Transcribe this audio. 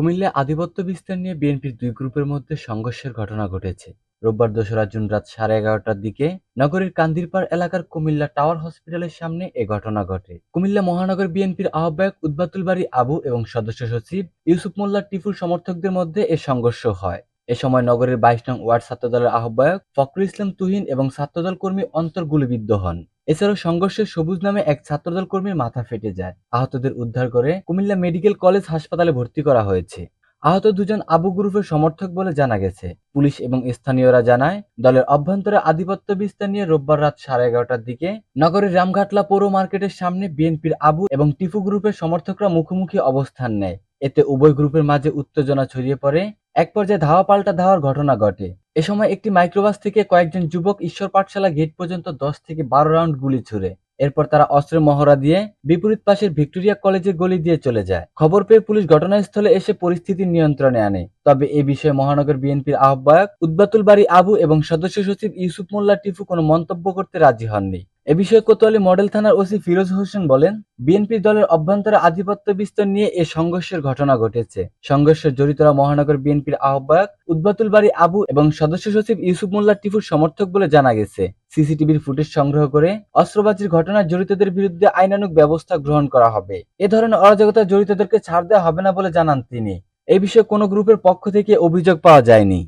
কুমিল্লা আধিপত্য বিস্তার নিয়ে বিএনপির দুই গ্রুপের মধ্যে সংঘর্ষের ঘটনা ঘটেছে রোববার দোসরা জুন রাত সাড়ে এগারোটার দিকে নগরীর কান্দিরপাড় এলাকার কুমিল্লা টাওয়ার হসপিটালের সামনে এ ঘটনা ঘটে কুমিল্লা মহানগর বিএনপির আহ্বায়ক উদ্বাতুল বাড়ি আবু এবং সদস্য সচিব ইউসুফ মোল্লা টিপুর সমর্থকদের মধ্যে এ সংঘর্ষ হয় এ সময় নগরের বাইশ নং ওয়ার্ড ছাত্রদলের আহ্বায়ক ফখরুল ইসলাম তুহিন এবং ছাত্রদল কর্মী অন্তর গুলিবিদ্ধ হন এছাড়াও সংঘর্ষে সবুজ নামে এক ছাত্রদল কর্মীর মাথা ফেটে যায় আহতদের উদ্ধার করে কুমিল্লা মেডিকেল কলেজ হাসপাতালে ভর্তি করা হয়েছে আহত দুজন আবু গ্রুপের সমর্থক বলে জানা গেছে পুলিশ এবং স্থানীয়রা জানায় দলের অভ্যন্তরে আধিপত্য বিস্তার নিয়ে রোববার রাত সাড়ে এগারোটার দিকে নগরের রামঘাটলা পৌর মার্কেটের সামনে বিএনপির আবু এবং টিফু গ্রুপের সমর্থকরা মুখোমুখি অবস্থান নেয় এতে উভয় গ্রুপের মাঝে উত্তেজনা ছড়িয়ে পড়ে এক পর্যায়ে ধাওয়া পাল্টা ধাওয়ার ঘটনা ঘটে এ সময় একটি মাইক্রোবাস থেকে কয়েকজন যুবক ঈশ্বর পাঠশালা গেট পর্যন্ত দশ থেকে বারো রাউন্ড গুলি ছুড়ে এরপর তারা অস্ত্রের মহড়া দিয়ে বিপরীত পাশের ভিক্টোরিয়া কলেজে গলি দিয়ে চলে যায় খবর পেয়ে পুলিশ ঘটনাস্থলে এসে পরিস্থিতি নিয়ন্ত্রণে আনে তবে এ বিষয়ে মহানগর বিএনপির আহ্বায়ক উদ্বাতুল বাড়ি আবু এবং সদস্য সচিব ইউসুফ মোল্লা টিফু কোনো মন্তব্য করতে রাজি হননি এ বিষয়ে কোতোয়ালি মডেল থানার ওসি ফিরোজ হোসেন বলেন বিএনপি দলের অভ্যন্তরে আধিপত্য বিস্তার নিয়ে এ সংঘর্ষের ঘটনা ঘটেছে সংঘর্ষে জড়িতরা মহানগর বিএনপির আহ্বায়ক উদ্বাতুল বাড়ি আবু এবং সদস্য সচিব ইউসুফ মোল্লা টিফুর সমর্থক বলে জানা গেছে সিসিটিভির ফুটেজ সংগ্রহ করে অস্ত্রবাজির ঘটনায় জড়িতদের বিরুদ্ধে আইনানুক ব্যবস্থা গ্রহণ করা হবে এ ধরনের অরাজকতা জড়িতদেরকে ছাড় দেওয়া হবে না বলে জানান তিনি এ বিষয়ে কোনো গ্রুপের পক্ষ থেকে অভিযোগ পাওয়া যায়নি